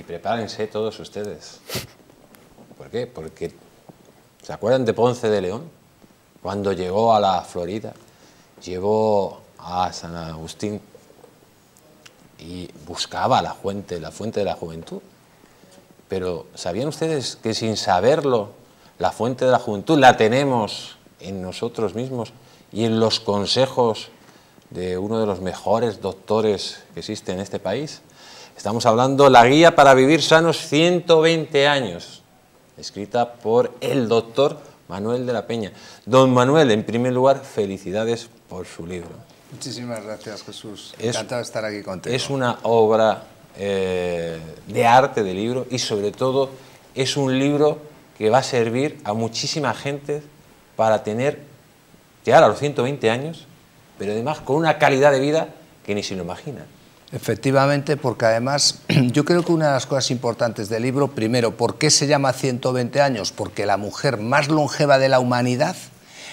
Y prepárense todos ustedes. ¿Por qué? Porque, ¿se acuerdan de Ponce de León? Cuando llegó a la Florida, llegó a San Agustín y buscaba la fuente, la fuente de la juventud. Pero ¿sabían ustedes que sin saberlo, la fuente de la juventud la tenemos en nosotros mismos y en los consejos de uno de los mejores doctores que existe en este país? Estamos hablando la guía para vivir sanos 120 años, escrita por el doctor Manuel de la Peña. Don Manuel, en primer lugar, felicidades por su libro. Muchísimas gracias, Jesús. Encantado de estar aquí contigo. Es una obra eh, de arte de libro y, sobre todo, es un libro que va a servir a muchísima gente para tener, llegar a los 120 años, pero además con una calidad de vida que ni se lo imaginan. Efectivamente, porque además yo creo que una de las cosas importantes del libro, primero, ¿por qué se llama 120 años? Porque la mujer más longeva de la humanidad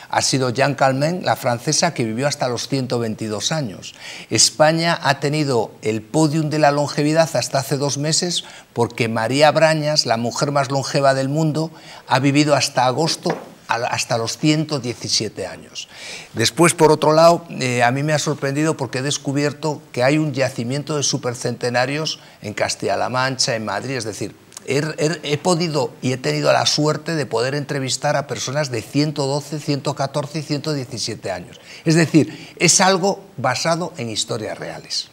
ha sido Jean Calment, la francesa que vivió hasta los 122 años. España ha tenido el podium de la longevidad hasta hace dos meses porque María Brañas, la mujer más longeva del mundo, ha vivido hasta agosto hasta los 117 años. Después, por otro lado, eh, a mí me ha sorprendido porque he descubierto que hay un yacimiento de supercentenarios en Castilla-La Mancha, en Madrid, es decir, he, podido y he tenido la suerte de poder entrevistar a personas de 112, 114 y 117 años. Es decir, es algo basado en historias reales.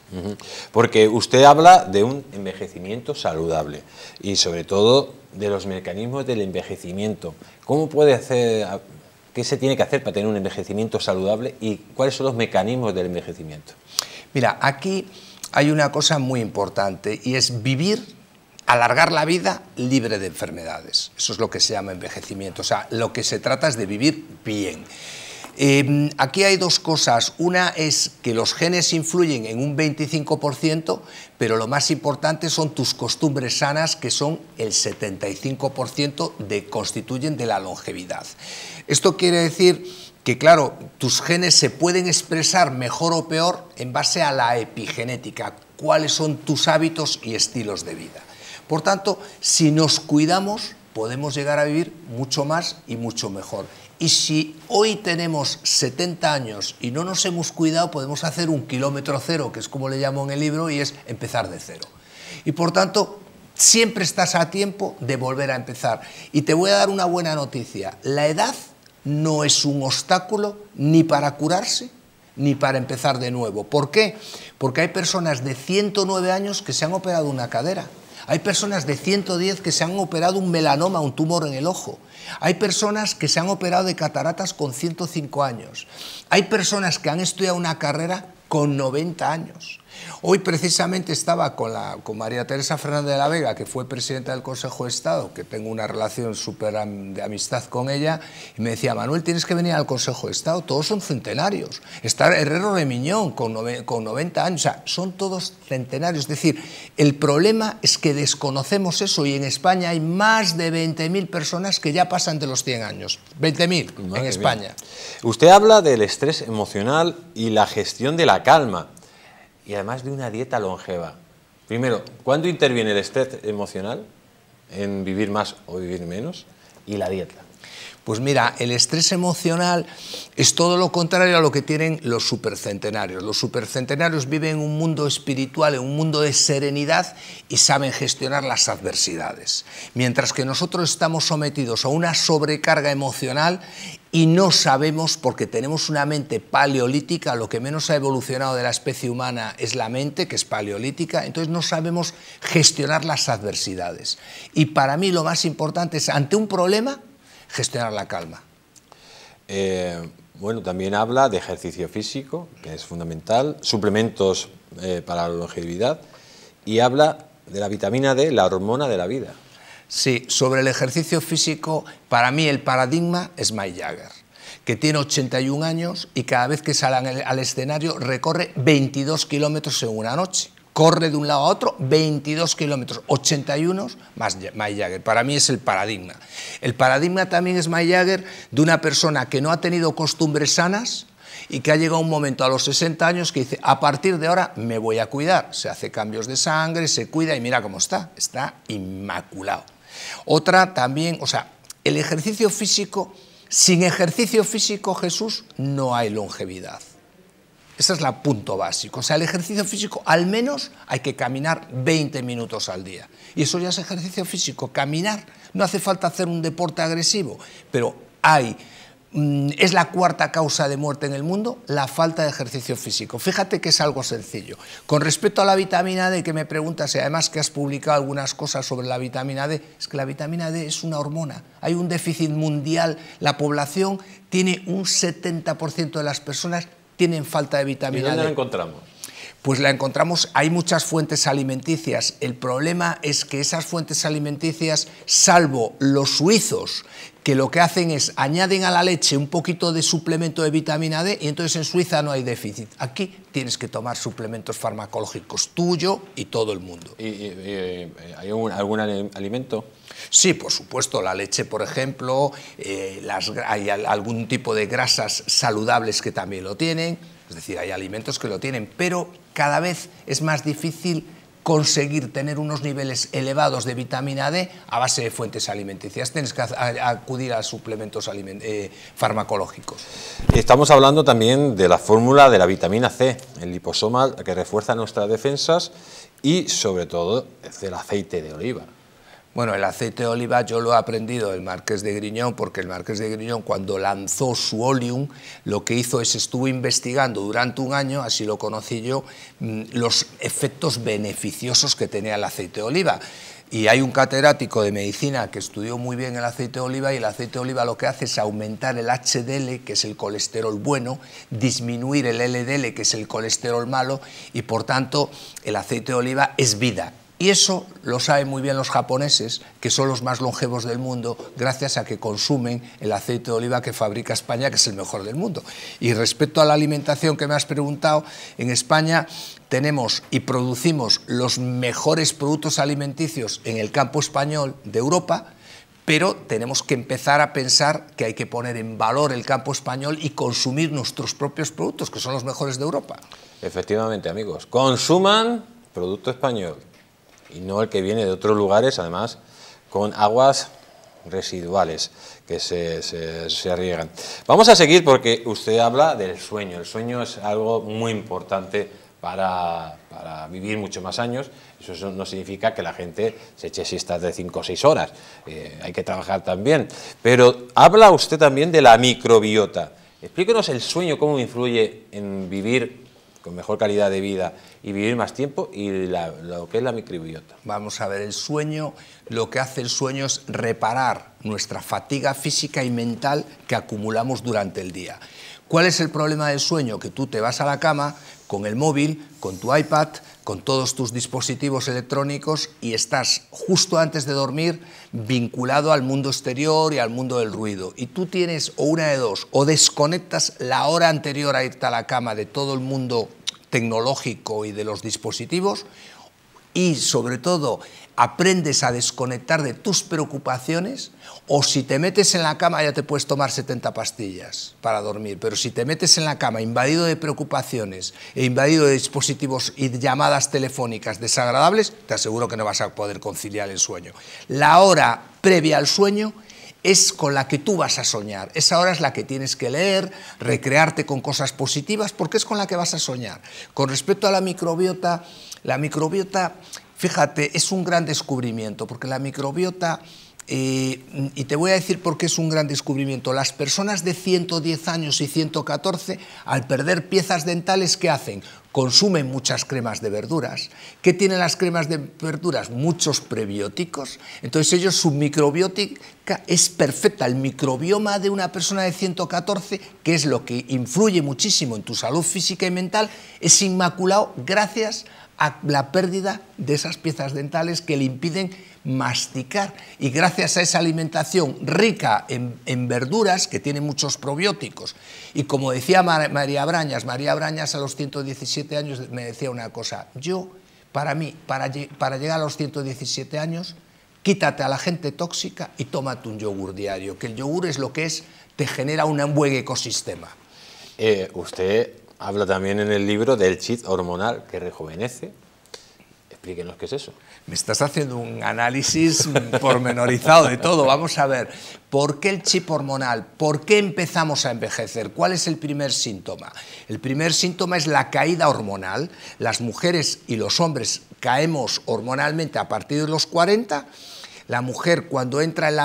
Porque usted habla de un envejecimiento saludable y sobre todo de los mecanismos del envejecimiento. ¿Cómo puede hacer, qué se tiene que hacer para tener un envejecimiento saludable y cuáles son los mecanismos del envejecimiento? Mira, aquí hay una cosa muy importante y es vivir alargar la vida libre de enfermedades. Eso es lo que se llama envejecimiento. O sea, lo que se trata es de vivir bien. Em, aquí hay dos cosas. Una es que los genes influyen en un 25%, pero lo más importante son tus costumbres sanas, que son el 75% de constituyen de la longevidad. Esto quiere decir que claro, tus genes se pueden expresar mejor o peor en base a la epigenética, cuáles son tus hábitos y estilos de vida. Por tanto, si nos cuidamos, podemos llegar a vivir mucho más y mucho mejor. Y si hoy tenemos 70 años y no nos hemos cuidado, podemos hacer un kilómetro cero, que es como le llamo en el libro, y es empezar de cero. Y por tanto, siempre estás a tiempo de volver a empezar. Y te voy a dar una buena noticia. La edad no es un obstáculo ni para curarse ni para empezar de nuevo. ¿Por qué? Porque hay personas de 109 años que se han operado una cadera hay personas de 110 que se han operado un melanoma, un tumor en el ojo. Hay personas que se han operado de cataratas con 105 años. Hay personas que han estudiado una carrera con 90 años. Hoy precisamente estaba con, la, con María Teresa Fernández de la Vega, que fue presidenta del Consejo de Estado, que tengo una relación súper de amistad con ella, y me decía, Manuel, tienes que venir al Consejo de Estado, todos son centenarios. Está Herrero de Miñón con, 90 años, o sea, son todos centenarios. Es decir, el problema es que desconocemos eso y en España hay más de 20.000 personas que ya pasan de los 100 años. 20.000 en España. Usted habla del estrés emocional y la gestión de la calma y además de una dieta longeva. Primero, ¿cuándo interviene el estrés emocional en vivir más o vivir menos? Y la dieta. Pues mira, el estrés emocional es todo lo contrario a lo que tienen los supercentenarios. Los supercentenarios viven en un mundo espiritual, en un mundo de serenidad y saben gestionar las adversidades. Mientras que nosotros estamos sometidos a una sobrecarga emocional y no sabemos, porque tenemos una mente paleolítica, lo que menos ha evolucionado de la especie humana es la mente, que es paleolítica, entonces no sabemos gestionar las adversidades. Y para mí lo más importante es, ante un problema, gestionar la calma? Eh, bueno, también habla de ejercicio físico, que es fundamental, suplementos eh, para la longevidad, y habla de la vitamina D, la hormona de la vida. Sí, sobre el ejercicio físico, para mí el paradigma es Mike Jagger, que tiene 81 años y cada vez que sale al escenario recorre 22 kilómetros en una noche corre de un lado a otro 22 kilómetros, 81 más Mike Jagger. Para mí es el paradigma. El paradigma también es Mike Jagger de una persona que no ha tenido costumbres sanas y que ha llegado un momento a los 60 años que dice, a partir de ahora me voy a cuidar. Se hace cambios de sangre, se cuida y mira cómo está, está inmaculado. Otra también, o sea, el ejercicio físico, sin ejercicio físico, Jesús, no hay longevidad. Ese es la punto básico. O sea, el ejercicio físico al menos hay que caminar 20 minutos al día. Y eso ya es ejercicio físico, caminar. No hace falta hacer un deporte agresivo, pero hay... Mm, es la cuarta causa de muerte en el mundo, la falta de ejercicio físico. Fíjate que es algo sencillo. Con respecto a la vitamina D, que me preguntas, y además que has publicado algunas cosas sobre la vitamina D, es que la vitamina D es una hormona. Hay un déficit mundial. La población tiene un 70% de las personas tienen falta de vitaminas. ¿Y dónde la encontramos? pues la encontramos, hay muchas fuentes alimenticias. El problema es que esas fuentes alimenticias, salvo los suizos, que lo que hacen es añaden a la leche un poquito de suplemento de vitamina D y entonces en Suiza no hay déficit. Aquí tienes que tomar suplementos farmacológicos, tuyo y todo el mundo. ¿Y, eh, hay algún alimento? Sí, por supuesto, la leche, por ejemplo, eh, hay algún tipo de grasas saludables que también lo tienen, es decir, hay alimentos que lo tienen, pero cada vez es más difícil conseguir tener unos niveles elevados de vitamina D a base de fuentes alimenticias. Tienes que acudir a suplementos eh, farmacológicos. Estamos hablando también de la fórmula de la vitamina C, el liposoma que refuerza nuestras defensas y sobre todo del aceite de oliva. Bueno, el aceite de oliva yo lo he aprendido del Marqués de Griñón, porque el Marqués de Griñón cuando lanzó su Oleum, lo que hizo es estuvo investigando durante un año, así lo conocí yo, mm, los efectos beneficiosos que tenía el aceite de oliva. Y hay un catedrático de medicina que estudió muy bien el aceite de oliva y el aceite de oliva lo que hace es aumentar el HDL, que es el colesterol bueno, disminuir el LDL, que es el colesterol malo, y por tanto el aceite de oliva es vida, y eso lo saben muy bien los japoneses, que son los más longevos del mundo, gracias a que consumen el aceite de oliva que fabrica España, que es el mejor del mundo. Y respecto a la alimentación que me has preguntado, en España tenemos y producimos los mejores productos alimenticios en el campo español de Europa, pero tenemos que empezar a pensar que hay que poner en valor el campo español y consumir nuestros propios productos, que son los mejores de Europa. Efectivamente, amigos, consuman producto español y no el que viene de otros lugares, además, con aguas residuales que se, se, Vamos a seguir porque usted habla del sueño. El sueño es algo muy importante para, vivir muchos más años. Eso no significa que la gente se eche siestas de 5 o 6 horas. Eh, hay que trabajar también. Pero habla usted también de la microbiota. Explíquenos el sueño, cómo influye en vivir con mejor calidad de vida y vivir más tiempo y lo que es la microbiota. Vamos a ver, el sueño, lo que hace el sueño es reparar nuestra fatiga física y mental que acumulamos durante el día. ¿Cuál es el problema del sueño? Que tú te vas a la cama con el móvil, con tu iPad, con todos tus dispositivos electrónicos y estás justo antes de dormir vinculado al mundo exterior y al mundo del ruido. Y tú tienes o una de dos, o desconectas la hora anterior a irte a la cama de todo el mundo tecnológico y de los dispositivos, y sobre todo aprendes a desconectar de tus preocupaciones o si te metes en la cama ya te puedes tomar 70 pastillas para dormir, pero si te metes en la cama invadido de preocupaciones e invadido de dispositivos y llamadas telefónicas desagradables, te aseguro que no vas a poder conciliar el sueño. La hora previa al sueño es con la que tú vas a soñar. Esa hora es la que tienes que leer, recrearte con cosas positivas, porque es con la que vas a soñar. Con respecto a la microbiota, la microbiota, fíjate, es un gran descubrimiento, porque la microbiota eh, y te voy a decir por qué es un gran descubrimiento. Las personas de 110 años y 114, al perder piezas dentales, ¿qué hacen? Consumen muchas cremas de verduras. ¿Qué tienen las cremas de verduras? Muchos prebióticos. Entonces ellos, su microbiótica es perfecta. El microbioma de una persona de 114, que es lo que influye muchísimo en tu salud física y mental, es inmaculado gracias a la pérdida de esas piezas dentales que le impiden masticar. Y gracias a esa alimentación rica en, verduras, que tiene muchos probióticos, y como decía María Brañas, María Brañas a los 117 años me decía una cosa, yo, para mí, para, llegar a los 117 años, quítate a la gente tóxica y tómate un yogur diario, que el yogur es lo que es, te genera un buen ecosistema. Eh, usted habla también en el libro del chit hormonal que rejuvenece. Explíquenos qué es eso me estás haciendo un análisis pormenorizado de todo. Vamos a ver, ¿por qué el chip hormonal? ¿Por qué empezamos a envejecer? ¿Cuál es el primer síntoma? El primer síntoma es la caída hormonal. Las mujeres y los hombres caemos hormonalmente a partir de los 40 la mujer cuando entra en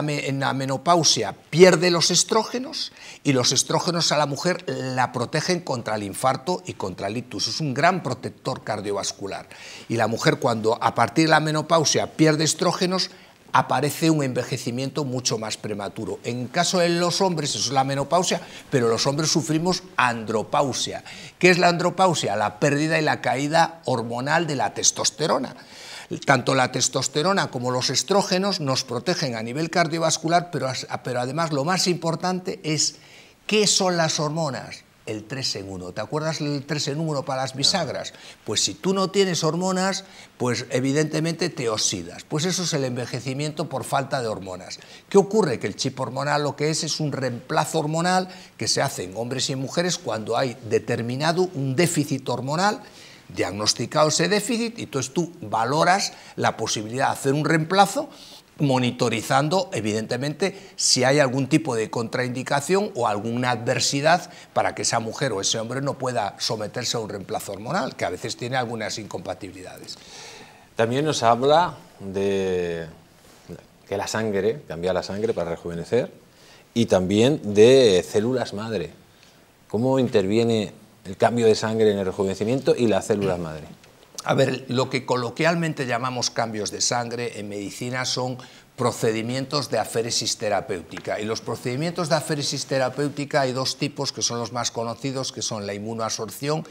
la, menopausia pierde los estrógenos y los estrógenos a la mujer la protegen contra el infarto y contra el ictus. Es un gran protector cardiovascular. Y la mujer cuando a partir de la menopausia pierde estrógenos aparece un envejecimiento mucho más prematuro. En caso de los hombres, eso es la menopausia, pero los hombres sufrimos andropausia. ¿Qué es la andropausia? La pérdida y la caída hormonal de la testosterona. Tanto la testosterona como los estrógenos nos protegen a nivel cardiovascular, pero, ah, además lo más importante es qué son las hormonas el 3 en 1. ¿Te acuerdas el 3 en 1 para las bisagras? Pues si tú no tienes hormonas, pues evidentemente te oxidas. Pues eso es el envejecimiento por falta de hormonas. ¿Qué ocurre? Que el chip hormonal lo que es es un reemplazo hormonal que se hace en hombres y en mujeres cuando hay determinado un déficit hormonal diagnosticado ese déficit y entonces tú valoras la posibilidad de hacer un reemplazo monitorizando evidentemente si hay algún tipo de contraindicación o alguna adversidad para que esa mujer o ese hombre no pueda someterse a un reemplazo hormonal, que a veces tiene algunas incompatibilidades. También nos habla de que la sangre, cambiar la sangre para rejuvenecer, y también de células madre. ¿Cómo interviene el cambio de sangre en el rejuvenecimiento y las células madre. A ver, lo que coloquialmente llamamos cambios de sangre en medicina son procedimientos de aféresis terapéutica. Y los procedimientos de aféresis terapéutica hay dos tipos que son los más conocidos, que son la inmunoasorción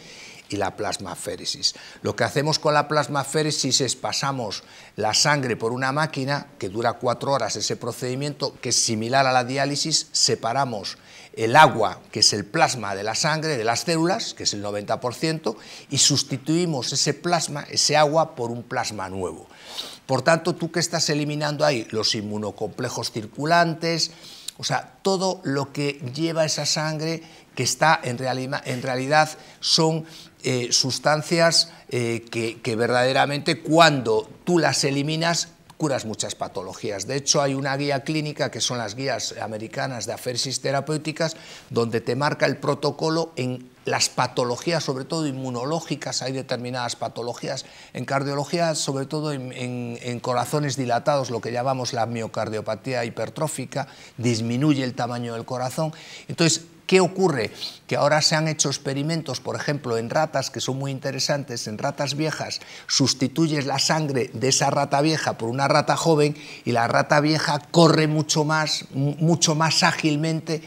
y la plasmaféresis. Lo que hacemos con la plasmaféresis es pasamos la sangre por una máquina, que dura cuatro horas ese procedimiento, que es similar a la diálisis, separamos el agua, que es el plasma de la sangre, de las células, que es el 90%, y sustituimos ese plasma, ese agua, por un plasma nuevo. Por tanto, tú que estás eliminando ahí los inmunocomplejos circulantes, o sea, todo lo que lleva esa sangre que está en, en realidad son eh, sustancias eh, que, verdaderamente cuando tú las eliminas curas muchas patologías. De hecho, hay una guía clínica que son las guías americanas de afersis terapéuticas, donde te marca el protocolo en las patologías, sobre todo inmunológicas, hay determinadas patologías. En cardiología, sobre todo en, en corazones dilatados, lo que llamamos la miocardiopatía hipertrófica, disminuye el tamaño del corazón. Entonces, ¿Qué ocurre? Que ahora se han hecho experimentos, por ejemplo, en ratas que son muy interesantes, en ratas viejas, sustituyes la sangre de esa rata vieja por una rata joven y la rata vieja corre mucho más, mucho más ágilmente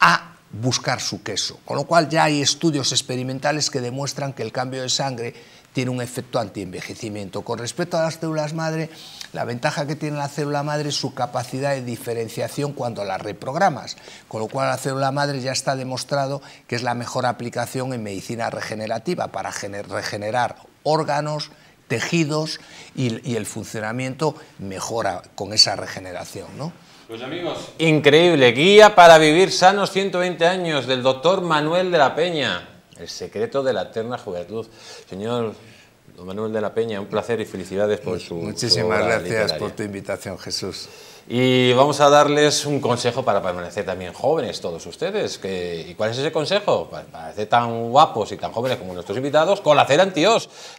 a buscar su queso. Con lo cual ya hay estudios experimentales que demuestran que el cambio de sangre tiene un efecto antienvejecimiento. Con respecto a las células madre, la ventaja que tiene la célula madre es su capacidad de diferenciación cuando la reprogramas, con lo cual la célula madre ya está demostrado que es la mejor aplicación en medicina regenerativa para regenerar órganos, tejidos y, el funcionamiento mejora con esa regeneración. ¿no? Pues amigos, increíble, guía para vivir sanos 120 años del doctor Manuel de la Peña. El secreto de la eterna juventud. Señor Don Manuel de la Peña, un placer y felicidades por su. Muchísimas gracias por tu invitación, Jesús. Y vamos a darles un consejo para permanecer también jóvenes todos ustedes. ¿Y cuál es ese consejo? Para ser tan guapos y tan jóvenes como nuestros invitados, con la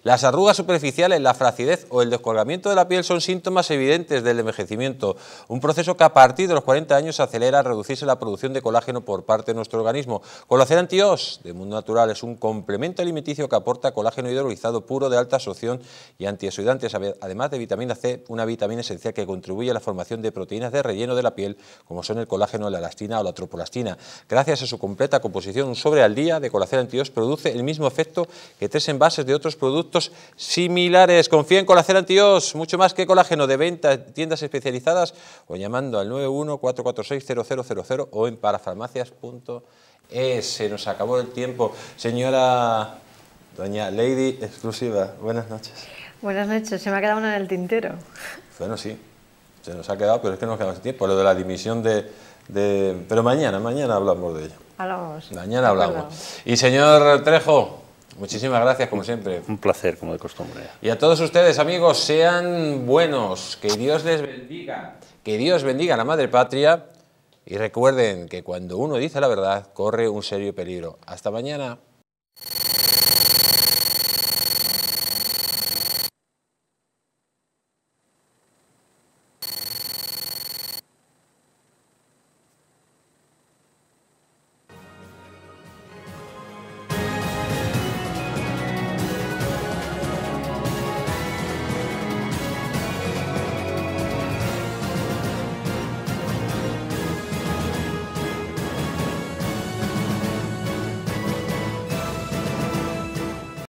Las arrugas superficiales, la flacidez o el descolgamiento de la piel son síntomas evidentes del envejecimiento. Un proceso que a partir de los 40 años acelera a reducirse la producción de colágeno por parte de nuestro organismo. anti antios de Mundo Natural es un complemento alimenticio que aporta colágeno hidrolizado puro de alta absorción y antioxidantes, además de vitamina C, una vitamina esencial que contribuye a la formación de proteínas de relleno de la piel, como son el colágeno, la elastina o la tropolastina. Gracias a su completa composición, un sobre al día de Colacel Antiox produce el mismo efecto que tres envases de otros productos similares. Confía en Colacel Antiox, mucho más que colágeno de venta, en tiendas especializadas o llamando al 914460000 o en parafarmacias.es. Se nos acabó el tiempo. Señora Doña Lady Exclusiva, buenas noches. Buenas noches, se me ha quedado una en el tintero. Bueno, sí se nos ha quedado, pero es que no nos quedamos tiempo. Lo de la dimisión de, de... Pero mañana, mañana hablamos de ello. Hablamos. Mañana hablamos. hablamos. Y señor Trejo, muchísimas gracias como siempre. Un placer, como de costumbre. Y a todos ustedes, amigos, sean buenos, que Dios les bendiga, que Dios bendiga a la Madre Patria y recuerden que cuando uno dice la verdad, corre un serio peligro. Hasta mañana.